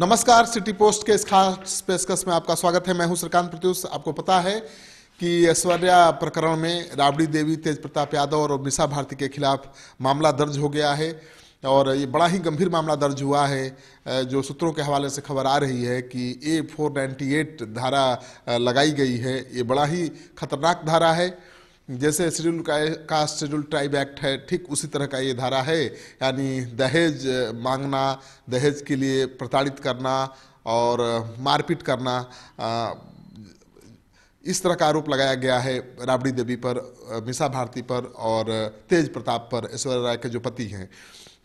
नमस्कार city post के इस खास पेशकश में आपका स्वागत है मैं हूं श्रीकांत प्रत्युष आपको पता है कि ऐश्वर्या प्रकरण में राबड़ी देवी तेज प्रताप यादव और मिसा भारती के खिलाफ मामला दर्ज हो गया है और ये बड़ा ही गंभीर मामला दर्ज हुआ है जो सूत्रों के हवाले से खबर आ रही है कि ए फोर धारा लगाई गई है ये बड़ा ही खतरनाक धारा है जैसे schedule caste schedule tribe act है ठीक उसी तरह का ये धारा है यानी दहेज मांगना दहेज के लिए प्रताड़ित करना और मारपीट करना इस तरह का आरोप लगाया गया है राबड़ी देवी पर मिसा भारती पर और तेज प्रताप पर ऐश्वर्या राय के जो पति हैं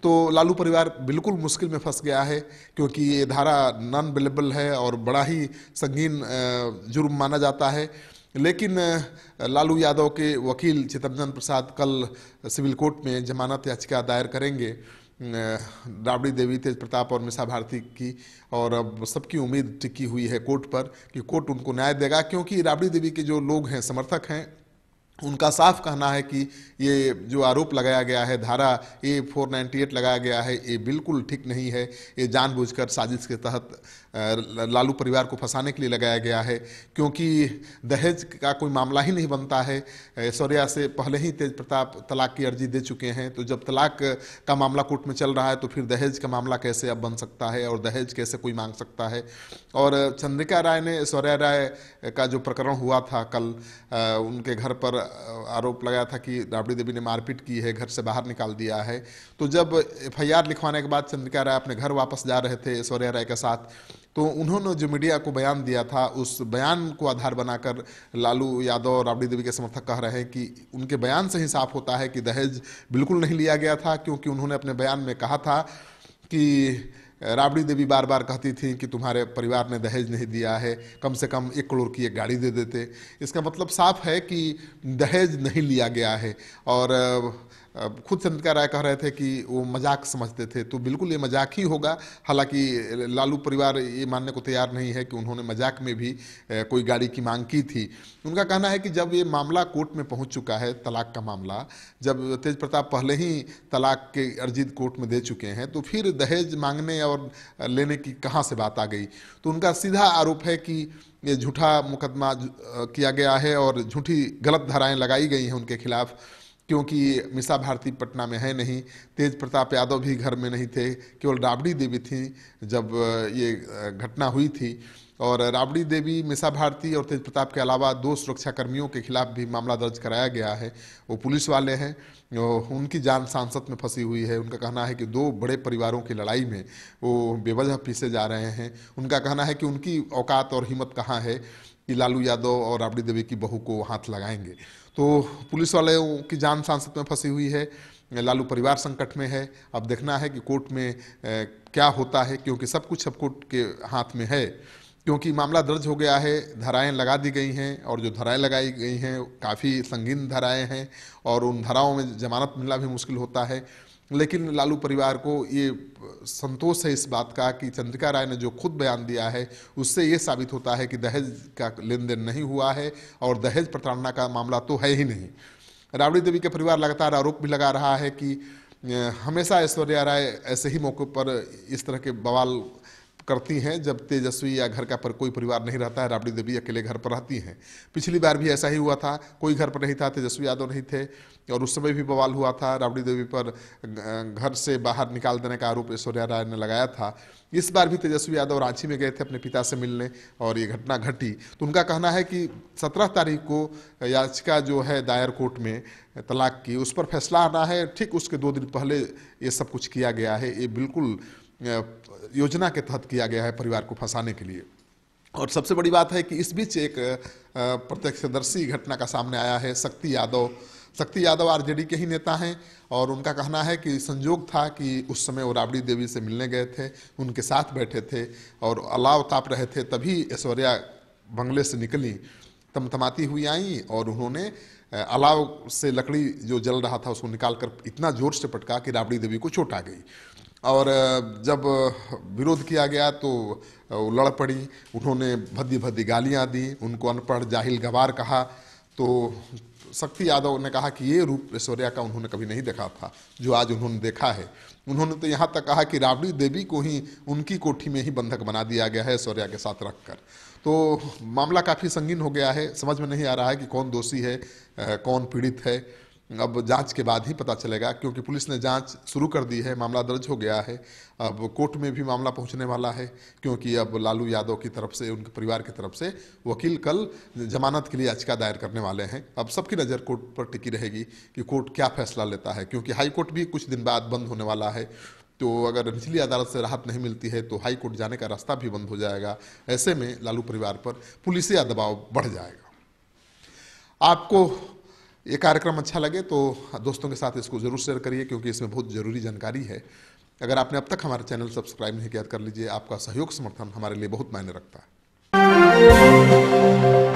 तो लालू परिवार बिल्कुल मुश्किल में फंस गया है क्योंकि ये धारा नॉन अवेलेबल है और बड़ा ही संगीन जुर्म माना जाता है लेकिन लालू यादव के वकील चितरंजन प्रसाद कल सिविल कोर्ट में जमानत याचिका दायर करेंगे राबड़ी देवी तेज प्रताप और मिसा भारती की और अब सबकी उम्मीद टिकी हुई है कोर्ट पर कि कोर्ट उनको न्याय देगा क्योंकि राबड़ी देवी के जो लोग हैं समर्थक हैं उनका साफ कहना है कि ये जो आरोप लगाया गया है धारा ए 498 लगाया गया है ये बिल्कुल ठीक नहीं है ये जानबूझकर साजिश के तहत लालू परिवार को फंसाने के लिए लगाया गया है क्योंकि दहेज का कोई मामला ही नहीं बनता है ऐश्वर्या से पहले ही तेज प्रताप तलाक की अर्जी दे चुके हैं तो जब तलाक का मामला कोर्ट में चल रहा है तो फिर दहेज का मामला कैसे अब बन सकता है और दहेज कैसे कोई मांग सकता है और चंद्रिका राय ने ऐश्वर्या राय का जो प्रकरण हुआ था कल उनके घर पर आरोप लगाया था कि राबड़ी देवी ने मारपीट की है घर से बाहर निकाल दिया है तो जब एफ लिखवाने के बाद चंद्रिका राय अपने घर वापस जा रहे थे ऐश्वर्या राय के साथ तो उन्होंने जो मीडिया को बयान दिया था उस बयान को आधार बनाकर लालू यादव और राबड़ी देवी के समर्थक कह रहे हैं कि उनके बयान से ही साफ होता है कि दहेज बिल्कुल नहीं लिया गया था क्योंकि उन्होंने अपने बयान में कहा था कि राबड़ी देवी बार बार कहती थी कि तुम्हारे परिवार ने दहेज नहीं दिया है कम से कम एक करोड़ की एक गाड़ी दे देते इसका मतलब साफ है कि दहेज नहीं लिया गया है और खुद चंद्रिका राय कह रहे थे कि वो मजाक समझते थे तो बिल्कुल ये मजाक ही होगा हालांकि लालू परिवार ये मानने को तैयार नहीं है कि उन्होंने मजाक में भी कोई गाड़ी की मांग की थी उनका कहना है कि जब ये मामला कोर्ट में पहुंच चुका है तलाक का मामला जब तेज प्रताप पहले ही तलाक के अर्जी कोर्ट में दे चुके हैं तो फिर दहेज मांगने और लेने की कहाँ से बात आ गई तो उनका सीधा आरोप है कि ये झूठा मुकदमा किया गया है और झूठी गलत धाराएं लगाई गई हैं उनके खिलाफ़ क्योंकि मिसा भारती पटना में है नहीं तेज प्रताप यादव भी घर में नहीं थे केवल राबड़ी देवी थी जब ये घटना हुई थी और राबड़ी देवी मिसा भारती और तेज प्रताप के अलावा दो सुरक्षाकर्मियों के खिलाफ भी मामला दर्ज कराया गया है वो पुलिस वाले हैं उनकी जान सांसद में फंसी हुई है उनका कहना है कि दो बड़े परिवारों की लड़ाई में वो बेवजह पीसे जा रहे हैं उनका कहना है कि उनकी औकात और हिम्मत कहाँ है कि लालू यादव और राबड़ी देवी की बहू को हाथ लगाएंगे तो पुलिस वाले की जान सांसद में फंसी हुई है लालू परिवार संकट में है अब देखना है कि कोर्ट में क्या होता है क्योंकि सब कुछ अब कोर्ट के हाथ में है क्योंकि मामला दर्ज हो गया है धाराएं लगा दी गई हैं और जो धाराएं लगाई गई हैं काफ़ी संगीन धाराएं हैं और उन धाराओं में जमानत मिलना भी मुश्किल होता है लेकिन लालू परिवार को ये संतोष है इस बात का कि चंद्रिका राय ने जो खुद बयान दिया है उससे ये साबित होता है कि दहेज का लेन देन नहीं हुआ है और दहेज प्रताड़ना का मामला तो है ही नहीं राबड़ी देवी के परिवार लगातार आरोप भी लगा रहा है कि हमेशा ऐश्वर्या राय ऐसे ही मौके पर इस तरह के बवाल करती हैं जब तेजस्वी या घर का पर कोई परिवार नहीं रहता है राबड़ी देवी अकेले घर पर रहती हैं पिछली बार भी ऐसा ही हुआ था कोई घर पर नहीं था तेजस्वी यादव नहीं थे और उस समय भी बवाल हुआ था राबड़ी देवी पर घर से बाहर निकाल देने का आरोप ऐश्वर्या राय ने लगाया था इस बार भी तेजस्वी यादव रांची में गए थे अपने पिता से मिलने और ये घटना घटी तो उनका कहना है कि सत्रह तारीख को याचिका जो है दायर कोर्ट में तलाक की उस पर फैसला आना है ठीक उसके दो दिन पहले ये सब कुछ किया गया है ये बिल्कुल योजना के तहत किया गया है परिवार को फंसाने के लिए और सबसे बड़ी बात है कि इस बीच एक प्रत्यक्षदर्शी घटना का सामने आया है शक्ति यादव शक्ति यादव आरजेडी के ही नेता हैं और उनका कहना है कि संजोग था कि उस समय वो राबड़ी देवी से मिलने गए थे उनके साथ बैठे थे और अलाव ताप रहे थे तभी ऐश्वर्या बंगले से निकली तमतमाती हुई आई और उन्होंने अलाव से लकड़ी जो जल रहा था उसको निकाल कर इतना जोर से पटका कि राबड़ी देवी को चोट आ गई और जब विरोध किया गया तो लड़ पड़ी उन्होंने भद्दी भद्दी गालियाँ दी उनको अनपढ़ जाहिल गवार कहा तो शक्ति यादव ने कहा कि ये रूप ऐश्वर्या का उन्होंने कभी नहीं देखा था जो आज उन्होंने देखा है उन्होंने तो यहाँ तक कहा कि राबड़ी देवी को ही उनकी कोठी में ही बंधक बना दिया गया है ऐश्वर्या के साथ रखकर तो मामला काफ़ी संगीन हो गया है समझ में नहीं आ रहा है कि कौन दोषी है कौन पीड़ित है अब जांच के बाद ही पता चलेगा क्योंकि पुलिस ने जांच शुरू कर दी है मामला दर्ज हो गया है अब कोर्ट में भी मामला पहुंचने वाला है क्योंकि अब लालू यादव की तरफ से उनके परिवार की तरफ से वकील कल जमानत के लिए याचिका दायर करने वाले हैं अब सबकी नज़र कोर्ट पर टिकी रहेगी कि कोर्ट क्या फैसला लेता है क्योंकि हाई कोर्ट भी कुछ दिन बाद बंद होने वाला है तो अगर निचली अदालत से राहत नहीं मिलती है तो हाई कोर्ट जाने का रास्ता भी बंद हो जाएगा ऐसे में लालू परिवार पर पुलिस या दबाव बढ़ जाएगा आपको ये कार्यक्रम अच्छा लगे तो दोस्तों के साथ इसको ज़रूर शेयर करिए क्योंकि इसमें बहुत ज़रूरी जानकारी है अगर आपने अब तक हमारा चैनल सब्सक्राइब नहीं किया तो कर लीजिए आपका सहयोग समर्थन हमारे लिए बहुत मायने रखता है